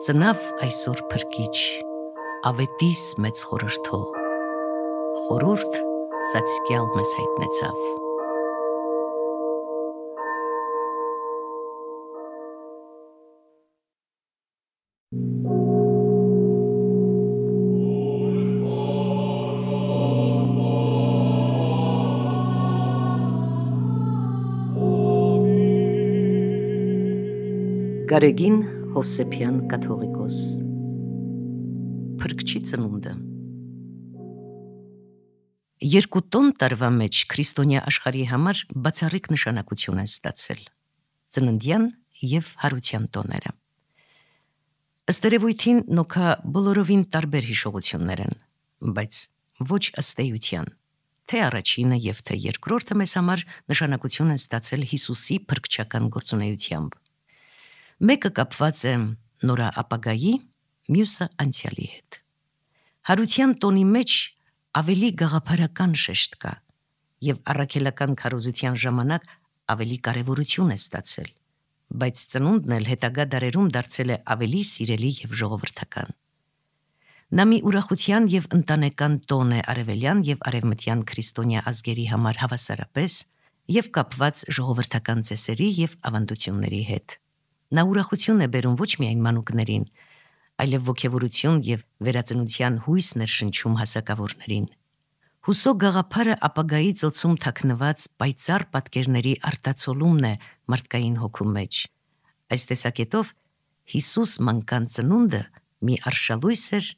Ծնավ այսօր փրկիչ, ավետիս մեծ խորհրդո։ Խորուրդ ծածկյալ մեզ հայտնեցավ։ Գարեգին Հովսեփյան կաթողիկոս։ Փրկչի ծնունդը։ Երկու տոն տարվա մեջ քրիստոնյա աշխարհի համար բացառիկ նշանակություն է ստացել։ Ծննդյան եւ հարության տոները։ Ըստ երևույթին նոքա բոլորովին տարբեր հիշողություններ են, բայց ոչ ըստ էության թե առաջինը եւ թե երկրորդը մեզ համար նշանակություն են ստացել Հիսուսի փրկչական գործունեությամբ։ Մեկը կապված է նորա ապագայի, մյուսը անցյալի հետ։ Հարության տոնի մեջ ավելի գաղափարական շեշտ կա եւ առաքելական քարոզության ժամանակ ավելի կարեւորություն է ստացել, բայց ծնունդն էլ հետագա դարերում դարձել է ավելի սիրելի եւ ժողովրդական։ Նա մի ուրախության եւ ընտանեկան տոն է արևելյան եւ արևմտյան քրիստոնյա ազգերի համար հավասարապես եւ կապված ժողովրդական ծեսերի եւ ավանդությունների հետ։ Նա ուրախություն է բերում ոչ միայն մանուկներին, այլև ողջավորություն եւ վերածնության հույսն է շնչում հասակավորներին։ Հուսո գաղափարը ապագայի ծոցում թաքնված պայծառ պատկերների արտացոլումն է մարդկային հոգու մեջ։ Այս տեսակետով Հիսուս մանկան ծնունդը մի արշալույս էր,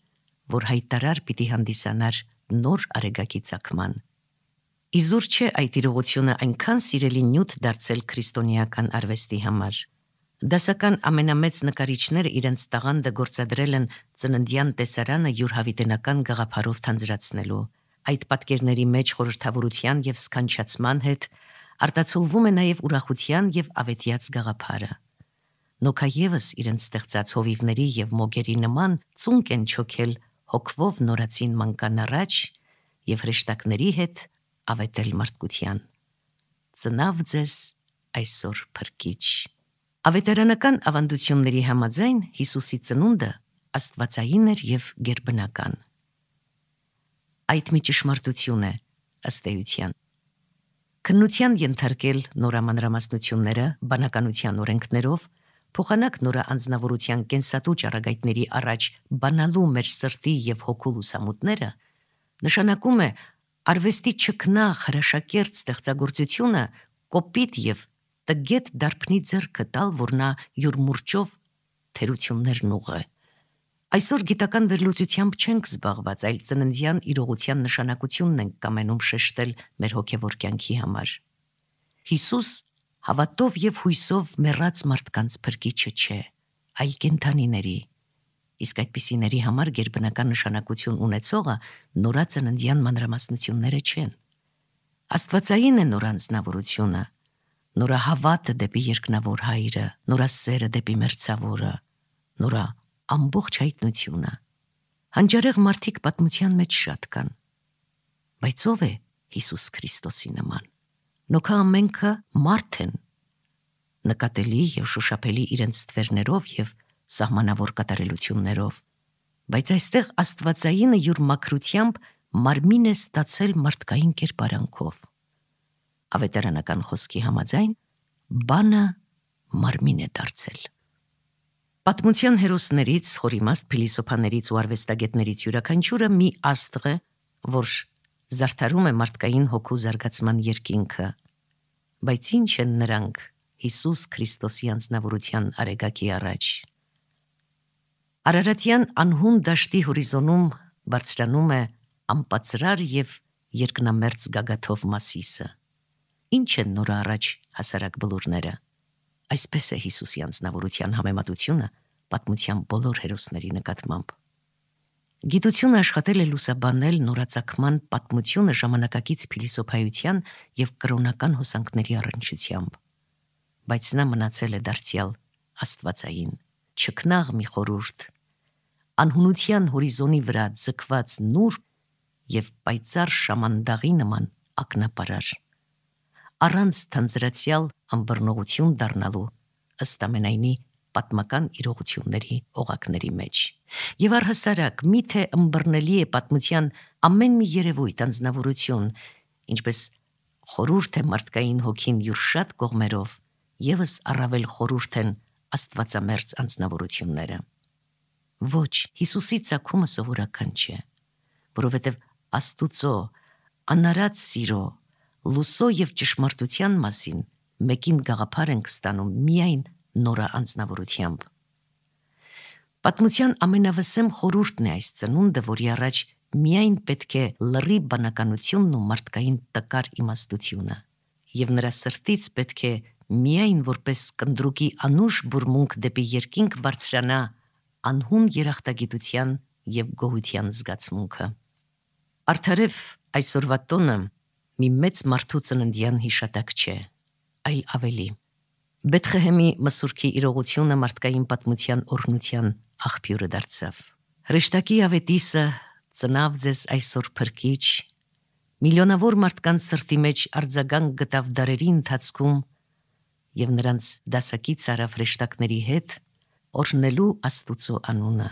որ հայտարար պիտի հանդիսանար նոր արեգակի ցակման։ Իզուր չէ այդ իրողությունը այնքան սիրելի նյութ դարձել քրիստոնեական արվեստի համար։ Դասական ամենամեծ նկարիչները իրենց տաղանդը գործադրել են ծննդյան տեսարանը յուրհավիտենական գաղափարով թանձրացնելու։ Այդ պատկերների մեջ խորհրդավորության եւ սքանչացման հետ արտացոլվում է նաեւ ուրախության եւ ավետյաց գաղափարը։ Նոքաևս իրենց ստեղծած հովիվների եւ մոգերի նման ծունկ են չոքել հոգվով նորացին մանկան առաջ եւ հրեշտակների հետ ավետել մարդկության։ Ծնավ ձեզ այսօր փրկիչ Ավետարանական ավանդությունների համաձայն Հիսուսի ծնունդը աստվածային էր եւ գերբնական։ Այդ մի ճշմարտություն է ըստ էության։ Քննության ենթարկել նորամանրամասնությունները բանականության օրենքներով փոխանակ նորա անznավորության կենսատու ճառագայթների առաջ բանալու մեր սրտի եւ հոգու լուսամուտները նշանակում է արվեստի չքնա հրաշակերտ ստեղծագործությունը կոպիտ եւ տգետ դարբնի ձեռքը տալ, որ նա յուր մուրճով թերություններն ուղը։ Այսօր գիտական վերլուծությամբ չենք զբաղված, այլ ծննդյան իրողության նշանակությունն ենք կամենում շեշտել մեր հոգևոր կյանքի համար։ Հիսուս հավատով եւ հույսով մեռած մարդկանց փրկիչը չէ, այլ կենթանիների։ Իսկ այդպիսիների համար ģերբնական նշանակություն ունեցողը նորածննդյան մանրամասնությունները չեն։ Աստվածային է նոր անznավորությունը, նորա հավատը դեպի երկնավոր հայրը, նորա սերը դեպի մերձավորը, նորա ամբողջ հայտնությունը։ Հանճարեղ մարդիկ պատմության մեջ շատ կան։ Բայց ով է Հիսուս Քրիստոսի նման։ Նոքա ամենքը մարդ են։ Նկատելի եւ շոշափելի իրենց ստվերներով եւ սահմանավոր կատարելություններով։ Բայց այստեղ Աստվածայինը յուր մակրությամբ մարմին է ստացել մարդկային կերպարանքով ավետարանական խոսքի համաձայն բանը մարմին է դարձել։ Պատմության հերոսներից, խորիմաստ փիլիսոփաներից ու արվեստագետներից յուրաքանչյուրը մի աստղ է, որ զարդարում է մարդկային հոգու զարգացման երկինքը։ Բայց ինչ են նրանք Հիսուս Քրիստոսի անznավորության արեգակի առաջ։ Արարատյան անհուն դաշտի հորիզոնում բարձրանում է անպածրար եւ երկնամերձ գագաթով մասիսը ինչ են նոր առաջ հասարակ բլուրները։ Այսպես է Հիսուսի անznավորության համեմատությունը պատմության բոլոր հերոսների նկատմամբ։ Գիտությունը աշխատել է լուսաբանել նորացակման պատմությունը ժամանակակից փիլիսոփայության եւ կրոնական հոսանքների առնչությամբ։ Բայց նա մնացել է դարձյալ աստվածային, չքնաղ մի խորուրդ, անհունության հորիզոնի վրա ձգված նուրբ եւ պայծառ շամանդաղի նման ակնապարար առանց թանձրացյալ ամբռնողություն դառնալու ըստ ամենայնի պատմական իրողությունների օղակների մեջ եւ առհասարակ միթե ըմբռնելի է պատմության ամեն մի երևույթ անznավորություն ինչպես խորուրդ է մարդկային հոգին յուր շատ կողմերով եւս առավել խորուրդ են աստվածամերձ անznավորությունները ոչ Հիսուսի ցակումը սովորական չէ որովհետև աստուծո անարած սիրո լուսո եւ ճշմարտության մասին մեկին գաղափար ենք ստանում միայն նորա անznավորությամբ։ Պատմության ամենավսեմ խորուրդն է այս ծնունդը, որի առաջ միայն պետք է լրի բանականությունն ու մարդկային տկար իմաստությունը, եւ նրա սրտից պետք է միայն որպես կնդրուկի անուշ բուրմունք դեպի երկինք բարձրանա անհուն երախտագիտության եւ գոհության զգացմունքը։ Արդարև այսօրվա տոնը մի մեծ մարդու ծննդյան հիշատակ չէ, այլ ավելի։ Բեթխեհեմի մսուրքի իրողությունը մարդկային պատմության օրհնության աղբյուրը դարձավ։ Հրեշտակի ավետիսը ծնավ ձեզ այսօր փրկիչ։ Միլիոնավոր մարդկանց սրտի մեջ արձագանք գտավ դարերի ընթացքում եւ նրանց դասակից արավ հրեշտակների հետ օրհնելու Աստուծո անունը։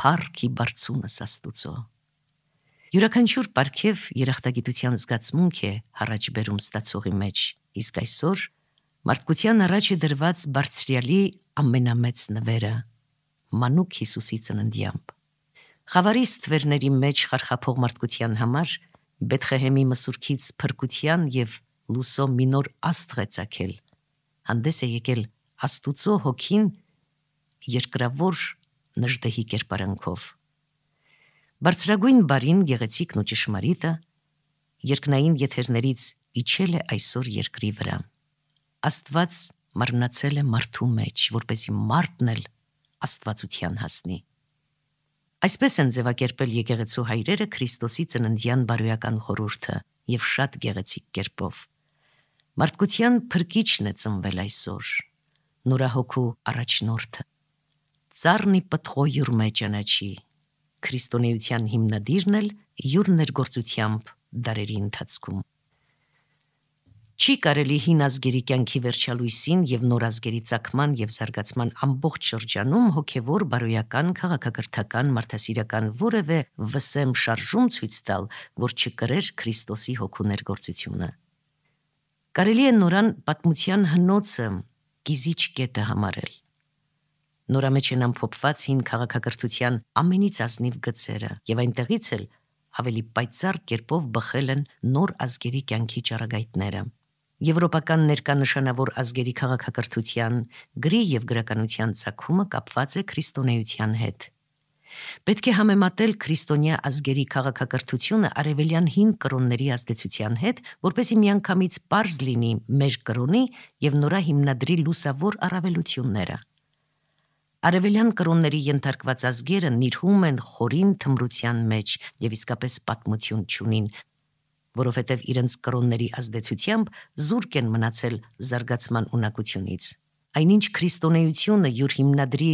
Փառքի բարձունս Աստուծո։ Յուրաքանչյուր պարգև երախտագիտության զգացմունք է հառաջ բերում ստացողի մեջ, իսկ այսօր մարդկության առաջ է դրված բարձրյալի ամենամեծ նվերը՝ Մանուկ Հիսուսի ծննդյամբ։ Խավարի ստվերների մեջ խարխափող մարդկության համար Բեթխեհեմի մսուրքից փրկության եւ լուսո մինոր աստղ է ցակել։ Հանդես է եկել Աստուծո հոգին երկրավոր նժդեհի կերպարանքով։ Բարձրագույն բարին գեղեցիկն ու ճշմարիտը երկնային եթերներից իջել է այսօր երկրի վրա։ Աստված մարմնացել է մարդու մեջ, որպեսի մարդն էլ աստվածության հասնի։ Այսպես են ձևակերպել եկեղեցու հայրերը Քրիստոսի ծննդյան բարոյական խորհուրդը եւ շատ գեղեցիկ կերպով։ Մարդկության փրկիչն է ծնվել այսօր, նորահոգու առաջնորդը։ Ծառնի պտղոյուր մեջ անաչի, քրիստոնեության հիմնադիրն էլ յուր ներգործությամբ դարերի ընթացքում։ Չի կարելի հին ազգերի կյանքի վերջալույսին եւ նոր ազգերի ցակման եւ զարգացման ամբողջ շրջանում հոգեվոր բարոյական, քաղաքակրթական, մարդասիրական որևէ վսեմ շարժում ցույց տալ, որ չկրեր Քրիստոսի հոգու ներգործությունը։ Կարելի է նորան պատմության հնոցը գիզիչ կետը համարել նորամեջ են ամփոփված հին քաղաքակրթության ամենից ազնիվ գծերը եւ այնտեղից էլ ավելի պայծառ կերպով բխել են նոր ազգերի կյանքի ճառագայթները։ Եվրոպական ներկանշանավոր ազգերի քաղաքակրթության, գրի եւ գրականության ցակումը կապված է քրիստոնեության հետ։ Պետք է համեմատել քրիստոնյա ազգերի քաղաքակրթությունը արևելյան հին կրոնների ազդեցության հետ, որպեսզի միանգամից པարզ լինի մեր կրոնի եւ նորա հիմնադրի լուսավոր առավելությունները։ Արևելյան կրոնների ենթարկված ազգերը նիրհում են խորին թմրության մեջ եւ իսկապես պատմություն չունին, որովհետև իրենց կրոնների ազդեցությամբ զուրկ են մնացել զարգացման ունակությունից։ Այնինչ քրիստոնեությունը յուր հիմնադրի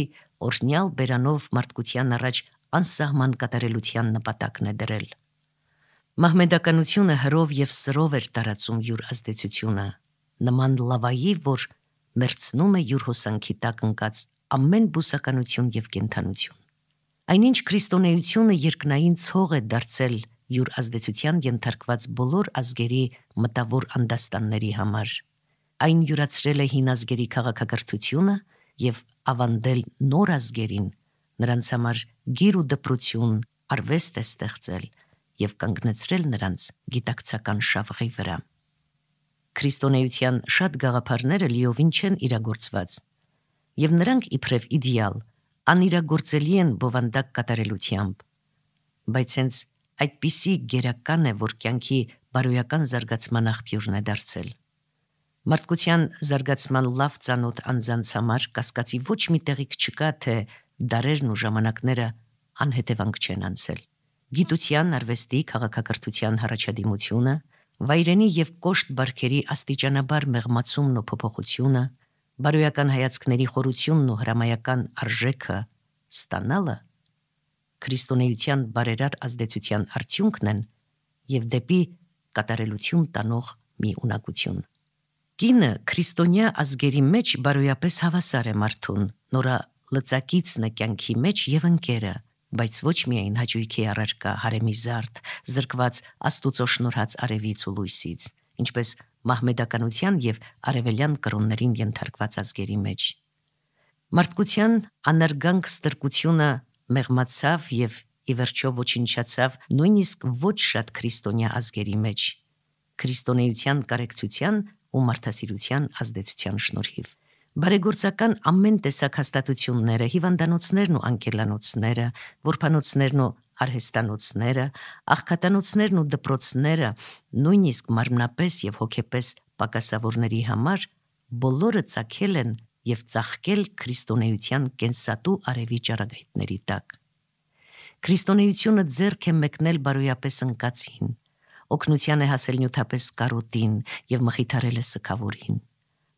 օրհնյալ բերանով մարդկության առաջ անսահման կատարելության նպատակն է դրել։ Մահմեդականությունը հրով եւ սրով էր տարածում յուր ազդեցությունը, նման լավայի, որ մերցնում է յուր հոսանքի տակ ընկած ամեն բուսականություն եւ կենթանություն։ Այնինչ քրիստոնեությունը երկնային ցող է դարձել յուր ազդեցության ենթարկված բոլոր ազգերի մտավոր անդաստանների համար։ Այն յուրացրել է հին ազգերի քաղաքակրթությունը եւ ավանդել նոր ազգերին նրանց համար գիր ու դպրություն, արվեստ է ստեղծել եւ կանգնեցրել նրանց գիտակցական շավղի վրա։ Քրիստոնեության շատ գաղափարները լիովին չեն իրագործված եւ նրանք իբրև իդեալ անիրագործելի են բովանդակ կատարելությամբ։ Բայց հենց այդպիսի գերական է, որ կյանքի բարոյական զարգացման աղբյուրն է դարձել։ Մարդկության զարգացման լավ ծանոթ անձանց համար կասկածի ոչ մի տեղիք չկա, թե դարերն ու ժամանակները անհետևանք չեն անցել։ Գիտության, արվեստի, քաղաքակրթության հառաչադիմությունը, վայրենի եւ կոշտ բարքերի աստիճանաբար մեղմացումն ու փոփոխությունը, բարոյական հայացքների խորությունն ու հրամայական արժեքը ստանալը քրիստոնեության բարերար ազդեցության արդյունքն են եւ դեպի կատարելություն տանող մի ունակություն։ Կինը քրիստոնյա ազգերի մեջ բարոյապես հավասար է մարդուն, նորա լծակիցն է կյանքի մեջ եւ ընկերը, բայց ոչ միայն հաճույքի առարկա հարեմի զարդ, զրկված աստուծո շնորհած արևից ու լույսից, ինչպես մահմեդականության եւ արևելյան կրոններին ենթարկված ազգերի մեջ։ Մարդկության անարգանք ստրկությունը մեղմացավ եւ ի վերջո ոչնչացավ նույնիսկ ոչ շատ քրիստոնյա ազգերի մեջ քրիստոնեության կարեկցության ու մարդասիրության ազդեցության շնորհիվ բարեգործական ամեն տեսակ հաստատությունները հիվանդանոցներն ու անկելանոցները որփանոցներն ու արհեստանոցները, աղքատանոցներն ու դպրոցները, նույնիսկ մարմնապես եւ հոգեպես պակասավորների համար բոլորը ցակել են եւ ծաղկել քրիստոնեության կենսատու արևի ճառագայթների տակ։ Քրիստոնեությունը ձեռք է մեկնել բարոյապես ընկացին, օգնության է հասել նյութապես կարոտին եւ մխիթարել է սքավորին։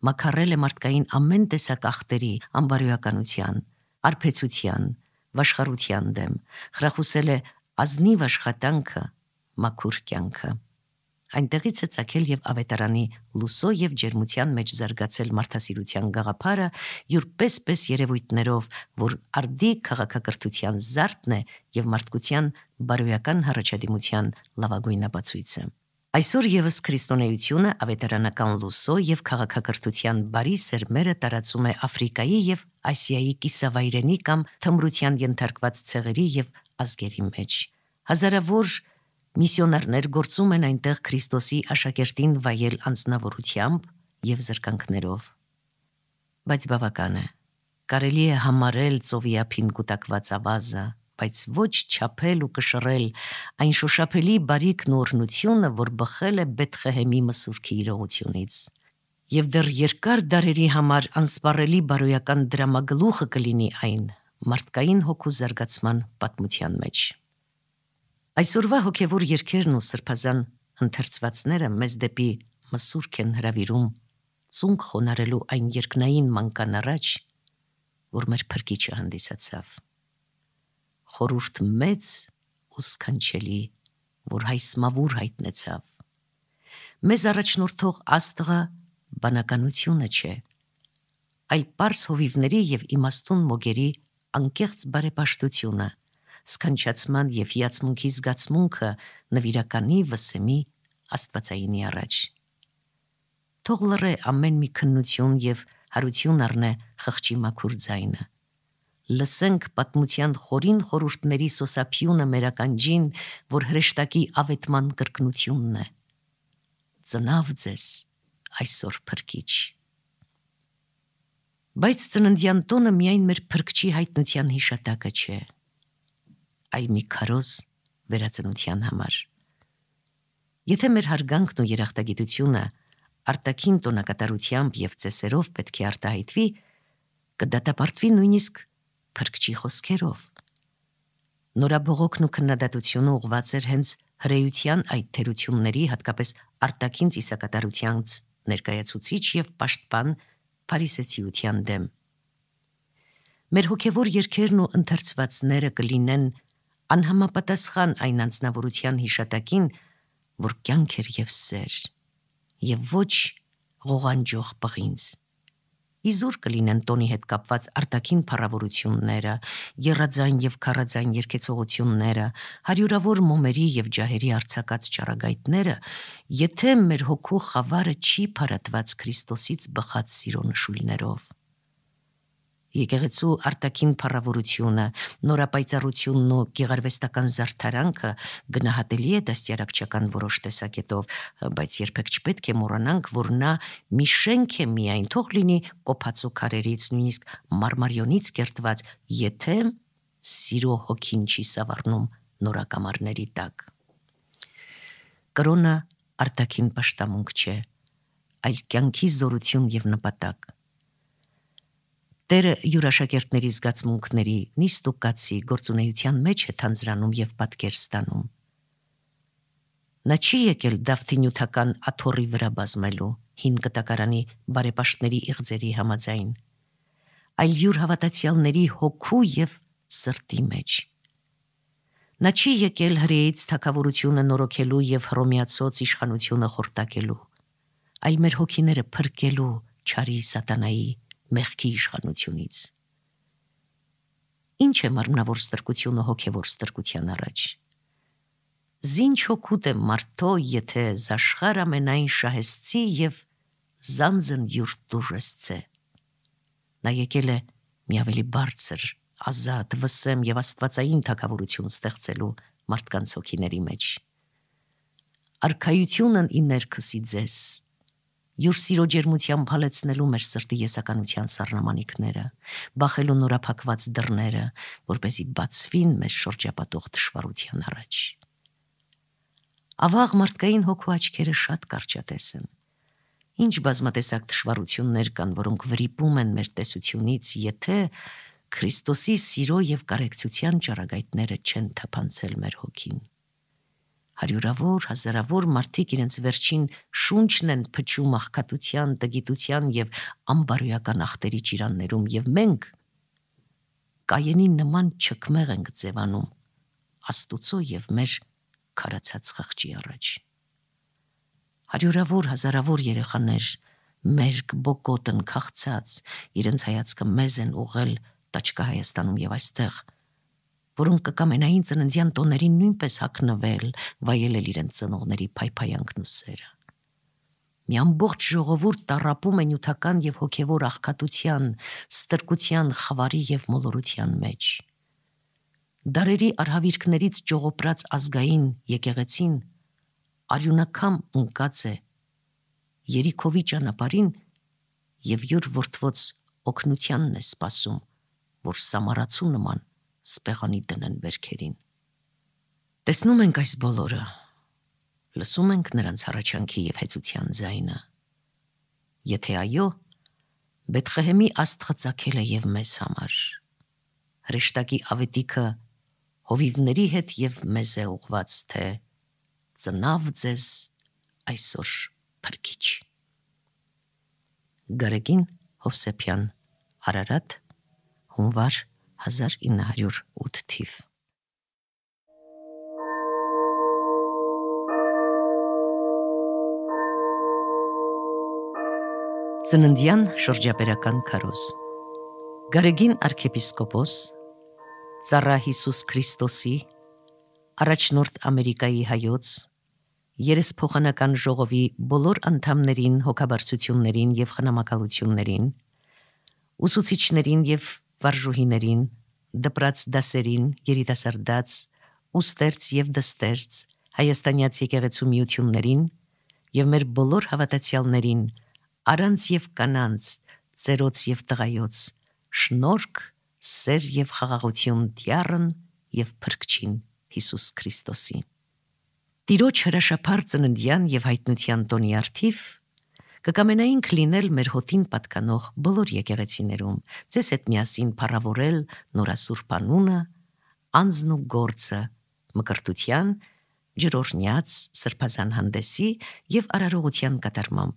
Մակարել է մարդկային ամեն տեսակ ախտերի, անբարոյականության, արփեցության, աշխարհության դեմ, խրախուսել է ազնիվ աշխատանքը, մաքուր կյանքը։ Այնտեղից է ցակել եւ ավետարանի լուսո եւ ջերմության մեջ զարգացել մարդասիրության գաղափարը յուրպես-պես երևույթներով, որ արդի քաղաքակրթության զարդն է եւ մարդկության բարոյական հառաչադիմության լավագույն ապացույցը։ Այսօր եւս քրիստոնեությունը ավետարանական լուսո եւ քաղաքակրթության բարի սերմերը տարածում է Աֆրիկայի եւ Ասիայի կիսավայրենի կամ թմրության ենթարկված ցեղերի եւ ազգերի մեջ։ Հազարավոր միսիոներներ գործում են այնտեղ Քրիստոսի աշակերտին վայել անznավորությամբ եւ զրկանքներով։ Բայց բավական է։ Կարելի է համարել ծովիապին կուտակված ավազը, բայց ոչ չափել ու կշռել այն շոշափելի բարի կնորնությունը, որ բխել է Բեթխեհեմի մսուրքի իրողությունից։ Եվ դեռ երկար դարերի համար անսպառելի բարոյական դրամագլուխը կլինի այն մարդկային հոգու զարգացման պատմության մեջ։ Այսօրվա հոգևոր երկերն ու սրբազան ընթերցվածները մեզ դեպի մսուրք են հravirում ծունկ խոնարելու այն երկնային մանկանառաջ, որ մեր փրկիչը հանդիսացավ խորուրդ մեծ ու սքանչելի, որ հայսմավուր հայտնեցավ։ Մեզ առաջնորդող աստղը բանականությունը չէ, այլ པարս հովիվների եւ իմաստուն մոգերի անկեղծ բարեպաշտությունը, սքանչացման եւ հիացմունքի զգացմունքը նվիրականի վսեմի աստվածայինի առաջ։ Թող լռե ամեն մի քննություն եւ հարություն առնե խղճի մաքուր ձայնը լսենք պատմության խորին խորուրդների սոսափյունը մերականջին, որ հրեշտակի ավետման կրկնությունն է։ Ծնավ ձեզ այսօր փրկիչ։ Բայց ծննդյան տոնը միայն մեր փրկչի հայտնության հիշատակը չէ, այլ մի քարոզ վերածնության համար։ Եթե մեր հարգանքն ու երախտագիտությունը արտաքին տոնակատարությամբ եւ ծեսերով պետք է արտահայտվի, կդատապարտվի նույնիսկ փրկչի խոսքերով։ Նորա բողոքն ու քննադատությունը ուղված էր հենց հրեյության այդ թերությունների հատկապես արտաքին ծիսակատարությանց ներկայացուցիչ եւ պաշտպան Փարիսեցիության դեմ։ Մեր հոգևոր երկերն ու ընթերցվածները կլինեն անհամապատասխան այն անznավորության հիշատակին, որ կյանք էր եւ սեր, եւ ոչ ղողանջող բղինց իզուր կլինեն տոնի հետ կապված արտաքին փառավորությունները, երաձայն եւ քարաձայն երկեցողությունները, հարյուրավոր մոմերի եւ ջահերի արցակած ճառագայթները, եթե մեր հոգու խավարը չի փարատված Քրիստոսից բխած սիրո նշույլներով եկեղեցու արտաքին փառավորությունը, նորապայծառությունն ու գեղարվեստական զարդարանքը գնահատելի է դաստիարակչական որոշ տեսակետով, բայց երբեք չպետք է մոռանանք, որ նա մի շենք է միայն թող լինի կոփածու քարերից, նույնիսկ մարմարիոնից կերտված, եթե սիրո հոգին չի սավառնում նորակամարների տակ։ Կրոնը արտաքին պաշտամունք չէ, այլ կյանքի զորություն եւ նպատակ։ Տերը յուրաշակերտների զգացմունքների նիստուկացի գործունեության մեջ է թանձրանում եւ պատկեր ստանում։ Նա չի եկել Դավթի նյութական աթորի վրա բազմելու հին կտակարանի բարեպաշտների իղձերի համաձայն, այլ յուր հավատացյալների հոգու եւ սրտի մեջ։ Նա չի եկել հրեից թակավորությունը նորոգելու եւ հռոմեացոց իշխանությունը խորտակելու, այլ մեր հոգիները փրկելու չարի սատանայի մեղքի իշխանությունից։ Ինչ է մարմնավոր ստրկությունը հոգևոր ստրկության առաջ։ Զինչ հոգուտ է մարդո, եթե զաշխար ամենայն շահեսցի եւ զանզն յուր դուրսցե։ Նա եկել է մի ավելի բարձր, ազատ, վսեմ եւ աստվածային թակավորություն ստեղծելու մարդկանց հոգիների մեջ։ Արքայությունն ի ներքսի ձեզ յուր սիրո ջերմությամբ փալեցնելու մեր սրտի եսականության սառնամանիքները, բախելու նորափակված դռները, որ เป զի բացվին մեզ շրջապատող դժվարության առաջ։ Ավաղ մարդկային հոգու աչքերը շատ կարճատես են։ Ինչ բազմատեսակ դժվարություններ կան, որոնք վրիպում են մեր տեսությունից, եթե Քրիստոսի սիրո եւ կարեկցության ճառագայթները չեն թափանցել մեր հոգին հարյուրավոր, հազարավոր մարդիկ իրենց վերջին շունչն են փչում աղքատության, դգիտության եւ անբարոյական ախտերի ճիրաններում եւ մենք կայենի նման չկմեղ ենք ձևանում աստուծո եւ մեր քարացած խղճի առաջ հարյուրավոր հազարավոր երեխաներ մերկ բոկոտն քաղցած իրենց հայացքը մեզ են ուղել տաճկա Հայաստանում եւ այստեղ որոնք կկամենային ծննդյան տոներին նույնպես հակնվել, վայելել իրենց ծնողների փայփայանքն ու սերը։ Մի ամբողջ ժողովուրդ տարապում է նյութական եւ հոգեվոր աղքատության, ստրկության, խավարի եւ մոլորության մեջ։ Դարերի արհավիրքներից ճողոպրած ազգային եկեղեցին արյունակամ ընկած է Երիքովի ճանապարհին եւ յուր ворթվոց օկնությանն է սпасում, որ սամարացու նման սպեղանի դնեն վերքերին։ Տեսնում ենք այս բոլորը։ Լսում ենք նրանց հառաչանքի եւ հեծության ձայնը։ Եթե այո, Բեթխեհեմի աստղծակել է եւ մեզ համար։ Հրեշտակի ավետիքը հովիվների հետ եւ մեզ է ուղված թե ծնավ ձեզ այսօր փրկիչ Գարեգին Հովսեփյան Արարատ հունվար 1987 1908 թիվ։ Ծննդյան շրջապերական քարոզ։ Գարեգին arczepiskopos Ծառա Հիսուս Քրիստոսի առաջնորդ Ամերիկայի հայոց երեսփոխանական ժողովի բոլոր անդամներին հոգաբարձություններին եւ խնամակալություններին ուսուցիչներին եւ վարժուհիներին, դպրաց դասերին, երիտասարդաց, ուստերց եւ դստերց, հայաստանյաց եկեղեցու միություններին եւ մեր բոլոր հավատացյալներին, առանց եւ կանանց, ծերոց եւ տղայոց, շնորհք, սեր եւ խաղաղություն Տյառն եւ Փրկչին Հիսուս Քրիստոսին։ Տիրոջ հրաշափար ծննդյան եւ հայտնության տոնի արթիվ կկամենայինք լինել մեր հոտին պատկանող բոլոր եկեղեցիներում, ցես այդ միասին փառավորել նորասուրբ անունը, անձն ու գործը, մկրտության, ջրօրնյաց, սրբազան հանդեսի եւ արարողության կատարմամբ։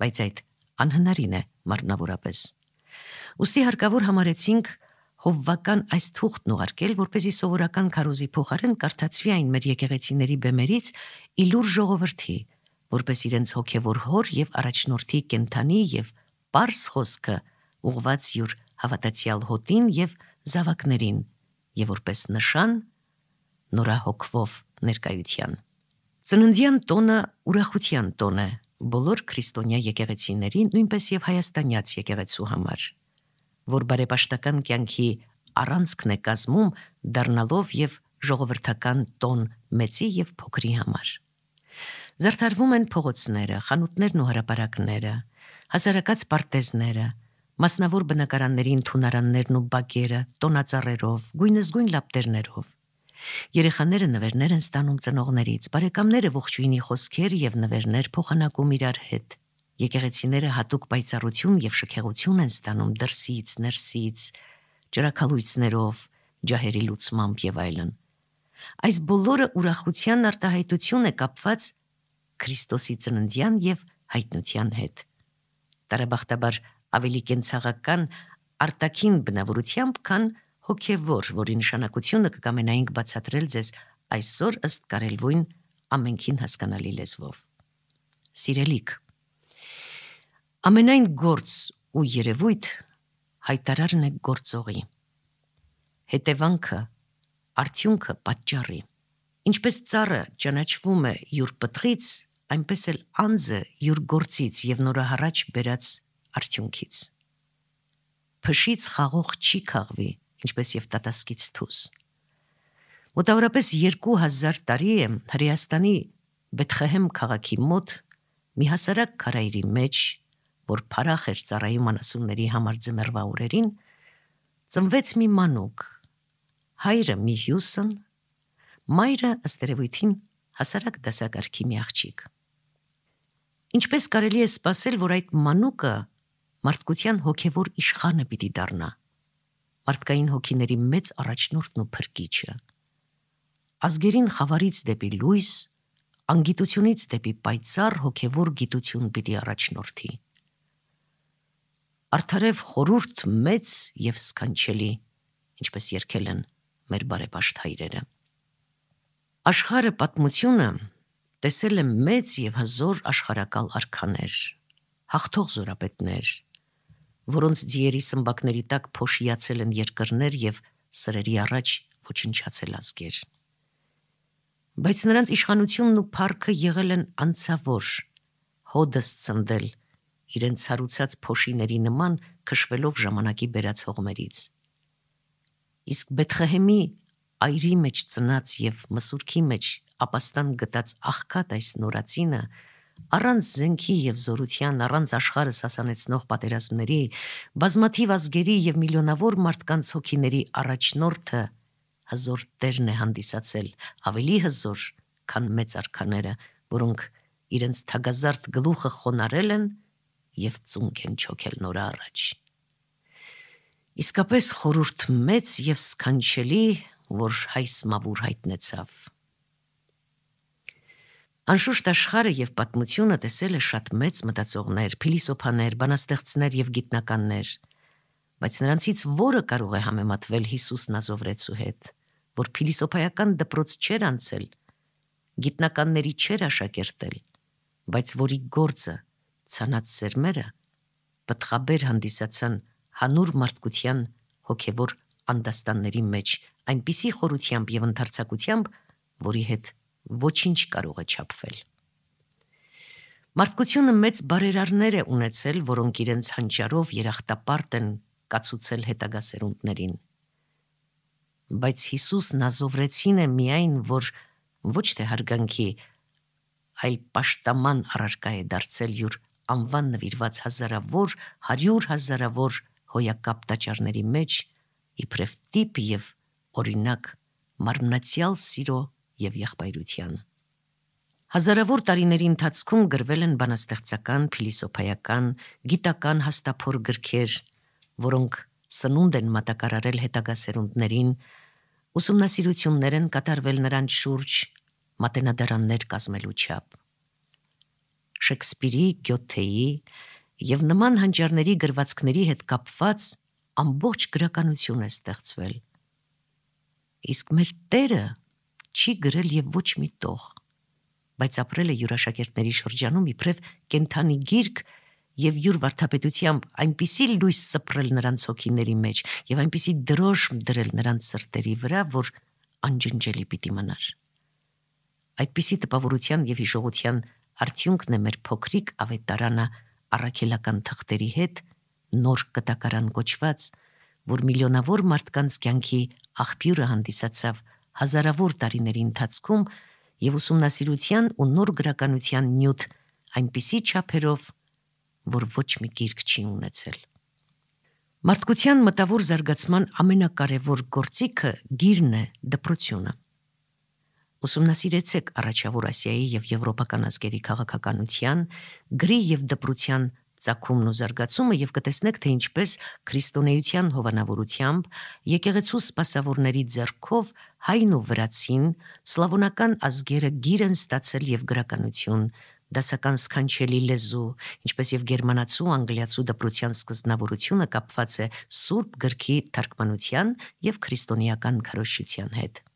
Բայց այդ անհնարին է մարմնավորապես։ Ոստի հարկավոր համարեցինք հովվական այս թուղթն ուղարկել, որպեսզի սովորական քարոզի փոխարեն կարդացվի այն մեր եկեղեցիների բեմերից իլուր ժողովրդի որպես իրենց հոգևոր հոր եւ առաջնորդի կենթանի եւ པարս խոսքը ուղված յուր հավատացյալ հոտին եւ զավակներին եւ որպես նշան նորահոգվով ներկայության։ Ծննդյան տոնը ուրախության տոն է բոլոր քրիստոնյա եկեղեցիների, նույնպես եւ հայաստանյաց եկեղեցու համար, որ բարեպաշտական կյանքի առանցքն է կազմում դառնալով եւ ժողովրդական տոն մեծի եւ փոքրի համար։ Զարդարվում են փողոցները, խանութներն ու հրապարակները, հասարակած պարտեզները, մասնավոր բնակարանների ընդունարաններն ու բակերը, տոնածառերով, գույնզգույն լապտերներով։ Երեխաները նվերներ են ստանում ծնողներից, բարեկամները ողջույնի խոսքեր եւ նվերներ փոխանակում իրար հետ։ Եկեղեցիները հատուկ պայծառություն եւ շքեղություն են ստանում դրսից, ներսից, ճրակալույցներով, ջահերի լուծմամբ եւ այլն։ Այս բոլորը ուրախության արտահայտություն է կապված Քրիստոսի ծննդյան եւ հայտնության հետ։ Տարաբախտաբար ավելի կենցաղական արտաքին բնավորությամբ, քան հոգեվոր, որի նշանակությունը կկամենայինք բացատրել ձեզ այսօր ըստ կարելվույն ամենքին հասկանալի լեզվով։ Սիրելիք, ամենայն գործ ու երևույթ հայտարարն է գործողի։ Հետևանքը, արդյունքը պատճառի։ Ինչպես ծառը ճանաչվում է յուր պտղից, այնպես էլ անձը յուր գործից եւ նորահարաճ բերած արդյունքից։ Փշից խաղող չի քաղվի, ինչպես եւ տատասկից թուս։ Մոտավորապես 2000 տարի է Հրեաստանի Բեթխեհեմ քաղաքի մոտ մի հասարակ քարայրի մեջ, որ փարախ էր ծառայում անասունների համար ձմեռվա օրերին, ծնվեց մի մանուկ։ Հայրը մի հյուսն, մայրը ըստ երևույթին հասարակ դասակարգի մի աղջիկ։ Ինչպես կարելի է սпасել, որ այդ մանուկը մարդկության հոգևոր իշխանը պիտի դառնա։ Մարդկային հոգիների մեծ առաջնորդն ու փրկիչը։ Ազգերին խավարից դեպի լույս, անգիտությունից դեպի պայծառ հոգևոր գիտություն պիտի առաջնորդի։ Արդարև խորուրդ մեծ եւ սքանչելի, ինչպես երկել են մեր բարեպաշտ հայրերը։ Աշխարը պատմությունը տեսել է մեծ եւ հզոր աշխարակալ արքաներ, հաղթող զորապետներ, որոնց ձիերի սմբակների տակ փոշիացել են երկրներ եւ սրերի առաջ ոչնչացել ազգեր։ Բայց նրանց իշխանությունն ու փառքը եղել են անցավոր, հոդս ծնդել իրենց հարուցած փոշիների նման քշվելով ժամանակի բերած հողմերից։ Իսկ Բեթխեհեմի այրի մեջ ծնած եւ մսուրքի մեջ ապաստան գտած աղքատ այս նորացինը առանց զենքի եւ զորության, առանց աշխարհը սասանեցնող պատերազմների, բազմաթիվ ազգերի եւ միլիոնավոր մարդկանց հոգիների առաջնորդը հզոր տերն է հանդիսացել, ավելի հզոր, քան մեծ արքաները, որոնք իրենց թագազարդ գլուխը խոնարել են եւ ծունկ են չոքել նորա առաջ։ Իսկապես խորուրդ մեծ եւ սքանչելի, որ հայ սմավուր հայտնեցավ Անշուշտ աշխարհը եւ պատմությունը տեսել է շատ մեծ մտածողներ, փիլիսոփաներ, բանաստեղծներ եւ գիտնականներ, բայց նրանցից որը կարող է համեմատվել Հիսուսն Ազովրեցու հետ, որ փիլիսոփայական դպրոց չեր անցել, գիտնականների չեր աշակերտել, բայց որի գործը ցանած սերմերը պատխաբեր հանդիսացան հանուր մարդկության հոգևոր անդաստանների մեջ այնպիսի խորությամբ եւ ընդարձակությամբ, որի հետ ոչինչ կարող է չափվել։ Մարդկությունը մեծ բարերարներ է ունեցել, որոնք իրենց հանճարով երախտապարտ են կացուցել հետագա սերունդներին։ Բայց Հիսուսն ազովրեցին է միայն, որ ոչ թե հարգանքի, այլ պաշտաման առարկա է դարձել յուր անվան նվիրված հազարավոր, հարյուր հազարավոր հոյակապ տաճարների մեջ իբրև տիպ եւ օրինակ մարմնացյալ սիրո եւ եղբայրության։ Հազարավոր տարիների ընթացքում գրվել են բանաստեղծական, փիլիսոփայական, գիտական հաստափոր գրքեր, որոնք սնունդ են մատակարարել հետագա սերունդներին, ուսումնասիրություններ են կատարվել նրանց շուրջ, մատենադարաններ կազմելու չափ։ Շեքսպիրի, Գյոթեի եւ նման հանճարների գրվածքների հետ կապված ամբողջ գրականություն է ստեղծվել։ Իսկ մեր Տերը չի գրել եւ ոչ մի տող, բայց ապրել է յուրաշակերտների շրջանում իբրև կենթանի գիրք եւ յուր վարթապետությամբ այնպիսի լույս սփռել նրանց հոգիների մեջ եւ այնպիսի դրոշմ դրել նրանց սրտերի վրա, որ անջնջելի պիտի մնար։ Այդպիսի տպավորության եւ հիշողության արդյունքն է մեր փոքրիկ ավետարանը առաքելական թղթերի հետ նոր կտակարան կոչված, որ միլիոնավոր մարդկանց կյանքի աղբյուրը հանդիսացավ հազարավոր տարիների ընթացքում եւ ուսումնասիրության ու նոր գրականության նյութ այնպիսի չափերով, որ ոչ մի գիրք չի ունեցել։ Մարդկության մտավոր զարգացման ամենակարևոր գործիքը գիրն է, դպրությունը։ Ուսումնասիրեցեք առաջավոր Ասիայի եւ եվրոպական ազգերի քաղաքականության, գրի եւ դպրության ցակումն ու զարգացումը եւ կտեսնեք թե ինչպես քրիստոնեական հովանավորությամբ եկեղեցու սպասավորների ձեռքով հայն ու վրացին սլավոնական ազգերը գիր են ստացել եւ գրականություն դասական սքանչելի լեզու, ինչպես եւ գերմանացու, անգլիացու դպրության սկզբնավորությունը կապված է սուրբ գրքի թարգմանության եւ քրիստոնեական քարոշչության հետ։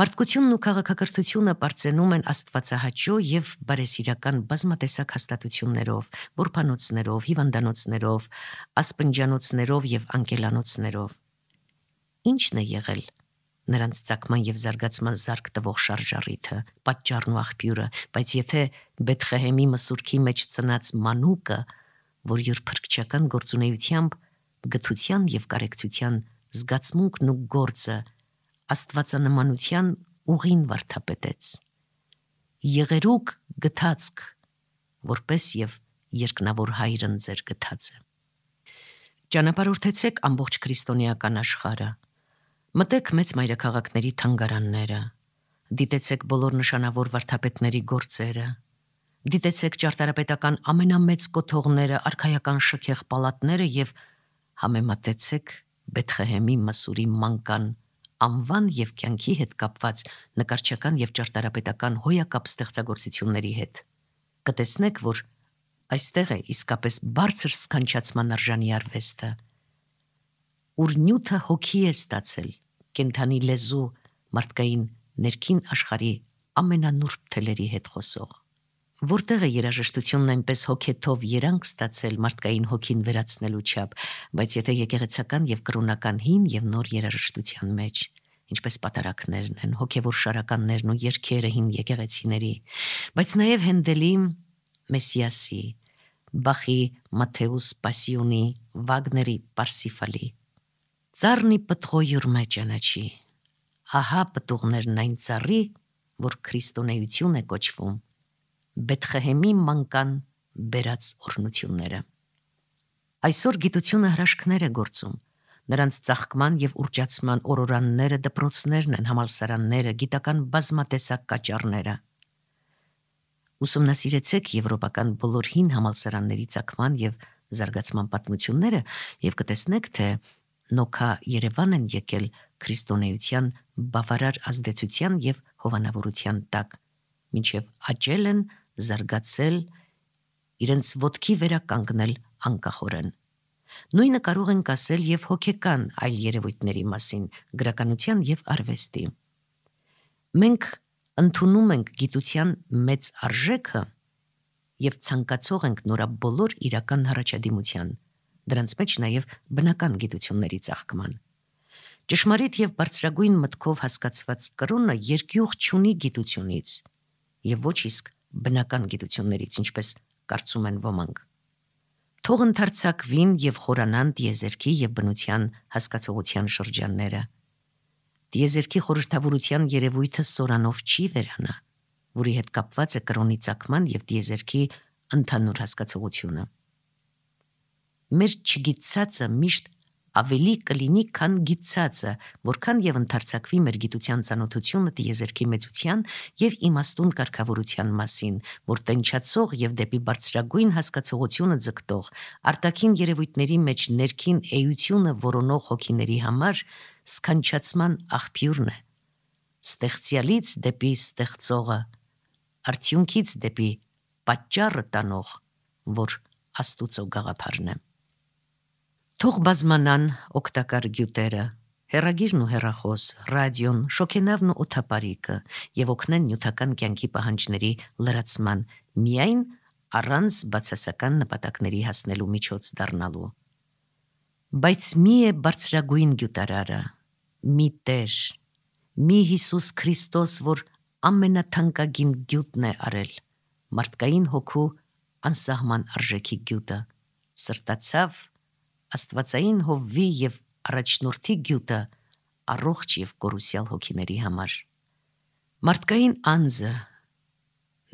Մարդկությունն ու քաղաքակրթությունը ապարծենում են աստվածահաճո եւ բարեսիրական բազմատեսակ հաստատություններով, որփանոցներով, հիվանդանոցներով, ասպնջանոցներով եւ անկելանոցներով։ Ինչն է եղել նրանց ցակման եւ զարգացման զարգ տվող շարժառիթը, պատճառն ու աղբյուրը, բայց եթե Բեթխեհեմի մսուրքի մեջ ծնած մանուկը, որ յուրփրկչական գործունեությամբ գթության եւ կարեկցության զգացմունքն ու գործը աստվածանմանության ուղին վարդապետեց։ Եղերուկ գտածք, որպես եւ երկնավոր հայրն ձեր գտածը։ Ճանապարհորդեցեք ամբողջ քրիստոնեական աշխարհը։ Մտեք մեծ մայրաքաղաքների թանգարանները։ Դիտեցեք բոլոր նշանավոր վարդապետների գործերը։ Դիտեցեք ճարտարապետական ամենամեծ կոթողները, արխայական շքեղ պալատները եւ համեմատեցեք Բեթխեհեմի մսուրի մանկան անվան եւ կյանքի հետ կապված նկարչական եւ ճարտարապետական հոյակապ ստեղծագործությունների հետ։ Կտեսնեք, որ այստեղ է իսկապես բարձր սքանչացման արժանի արվեստը։ Ուր նյութը հոգի է ստացել, կենթանի լեզու, մարդկային ներքին աշխարի ամենանուրբ թելերի հետ խոսող որտեղ է երաժշտությունն այնպես հոգեթով երանք ստացել մարդկային հոգին վերացնելու չափ, բայց եթե եկեղեցական եւ կրոնական հին եւ նոր երաժշտության մեջ ինչպես պատարակներն են, հոգևոր շարականներն ու երկերը հին եկեղեցիների, բայց նաև Հենդելի Մեսիասի, Բախի Մատթեուս Պասիոնի, Վագների Պարսիֆալի։ Ծառնի պտղոյուր մեջ անաչի։ Ահա պտուղներն այն ծառի, որ քրիստոնեություն է կոչվում Բեթխեհեմի մանկան բերած օրնությունները։ Այսօր գիտությունը հրաշքներ է գործում։ Նրանց ցաղկման եւ ուրճացման օրորանները դպրոցներն են, համալսարանները, գիտական բազմատեսակ կաճառները։ Ուսումնասիրեցեք եվրոպական բոլոր հին համալսարանների ցակման եւ զարգացման պատմությունները եւ կտեսնեք, թե նոքա Երևան են եկել քրիստոնեության բավարար ազդեցության եւ հովանավորության տակ, ինչեւ աճել են զարգացել, իրենց ոտքի վերականգնել անկախորեն։ Նույնը կարող ենք ասել եւ հոգեկան այլ երևույթների մասին՝ գրականության եւ արվեստի։ Մենք ընդունում ենք գիտության մեծ արժեքը եւ ցանկացող ենք նորաբոլոր իրական հառաչադիմության, դրանց մեջ նաեւ բնական գիտությունների ցաղկման։ Ճշմարիտ եւ բարձրագույն մտքով հասկացված կրոնը երկյուղ չունի գիտությունից եւ ոչ իսկ բնական գիտություններից, ինչպես կարծում են ոմանք։ Թող ընդարձակվին եւ խորանան դիեզերքի եւ բնության հասկացողության շրջանները։ Դիեզերքի խորհրդավորության երևույթը սորանով չի վերանա, որի հետ կապված է կրոնի ցակման եւ դիեզերքի ընդհանուր հասկացողությունը։ Մեր չգիտածը միշտ ավելի կլինի, քան գիծածը, որքան եւ ընդարձակվի մեր գիտության ցանոթությունը դիեզերքի մեծության եւ իմաստուն կարգավորության մասին, որ տենչացող եւ դեպի բարձրագույն հասկացողությունը ձգտող արտաքին երևույթների մեջ ներքին էությունը որոնող հոգիների համար սքանչացման աղբյուրն է ստեղծյալից դեպի ստեղծողը արդյունքից դեպի պատճառը տանող որ աստուծո գաղափարն է Թող բազմանան օգտակար գյուտերը, հերագիրն ու հերախոս, ռադիոն, շոքենավն ու օթապարիկը եւ օգնեն նյութական կյանքի պահանջների լրացման միայն առանց բացասական նպատակների հասնելու միջոց դառնալու։ Բայց մի է բարձրագույն գյուտարարը, մի Տեր, մի Հիսուս Քրիստոս, որ ամենաթանկագին գյուտն է արել, մարդկային հոգու անսահման արժեքի գյուտը, սրտացավ աստվածային հովվի եւ առաջնորդի գյուտը առողջ եւ կորուսյալ հոգիների համար։ Մարդկային անձը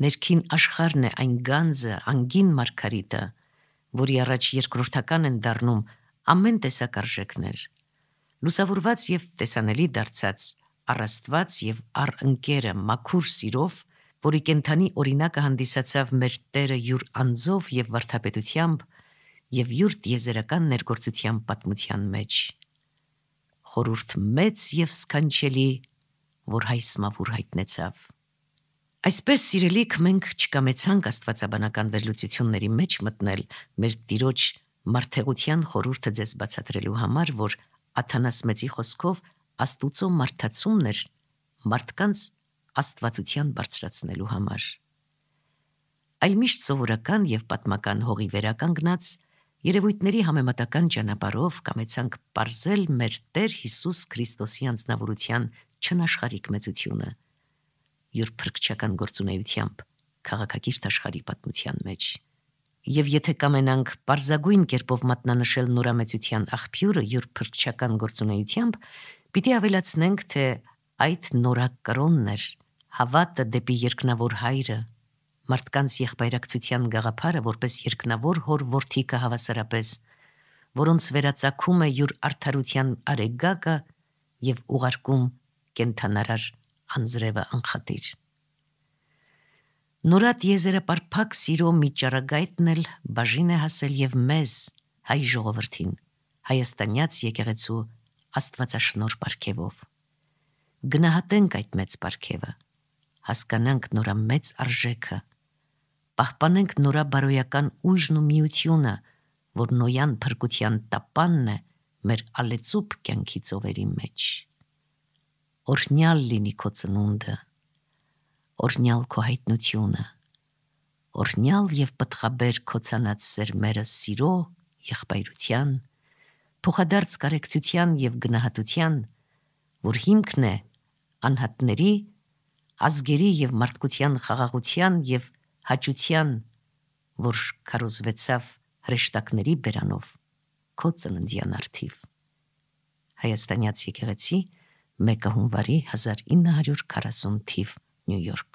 ներքին աշխարհն է այն գանձը, անգին մարգարիտը, որի առաջ երկրորդական են դառնում ամեն տեսակ արժեքներ։ Լուսավորված եւ տեսանելի դարձած առաստված եւ առ ընկերը մաքուր սիրով, որի կենթանի օրինակը հանդիսացավ մեր Տերը յուր անձով եւ վարդապետությամբ, եւ յուրտ եզերական ներգործության պատմության մեջ։ Խորուրդ մեծ եւ սքանչելի, որ հայսմավուր հայտնեցավ։ Այսպես սիրելիք մենք չկամեցանք աստվածաբանական վերլուծությունների մեջ մտնել մեր տիրոջ մարդեղության խորուրդը ձեզ բացատրելու համար, որ Աթանաս մեծի խոսքով Աստուծո մարդացումն էր մարդկանց աստվածության բարձրացնելու համար այլ միշտ սովորական եւ պատմական հողի վերականգնած երևույթների համեմատական ճանապարով կամեցանք ողրել մեր Տեր Հիսուս Քրիստոսի անznավորության չնաշխարիկ մեծությունը յուր փրկչական գործունեությամբ քաղաքագիրտ աշխարհի պատմության մեջ եւ եթե կամենանք ողրզագույն կերպով մատնանշել նորամեծության աղբյուրը յուր փրկչական գործունեությամբ պիտի ավելացնենք թե այդ նորակրոնն էր հավատը դեպի երկնավոր հայրը մարդկանց եղբայրակցության գաղափարը որպես երկնավոր հոր ворթիկը հավասարապես, որոնց վերածակում է յուր արթարության արեգակը եւ ուղարկում կենթանարար անձրևը անխտիր։ Նորատ եզերը պարփակ սիրո մի ճարագայթն էլ բաժին է հասել եւ մեզ հայ ժողովրդին հայաստանյաց եկեղեցու աստվածաշնոր պարգևով գնահատենք այդ մեծ պարգևը հասկանանք նորա մեծ արժեքը պահպանենք նորաբարոյական ուժն ու միությունը, որ նոյան փրկության տապանն է մեր ալեցուպ կյանքի ծովերի մեջ։ Օրհնյալ լինի քո ծնունդը, օրհնյալ քո հայտնությունը, օրհնյալ եւ պատխաբեր քո ցանած սերմերը սիրո, եղբայրության, փոխադարձ կարեկցության եւ գնահատության, որ հիմքն է անհատների ազգերի եւ մարդկության խաղաղության եւ հաճության, որ քարոզվեցավ հրեշտակների բերանով, քո ծննդյան արթիվ։ Հայաստանյաց եկեղեցի 1 հունվարի 1940 թիվ, Նյու Յորք։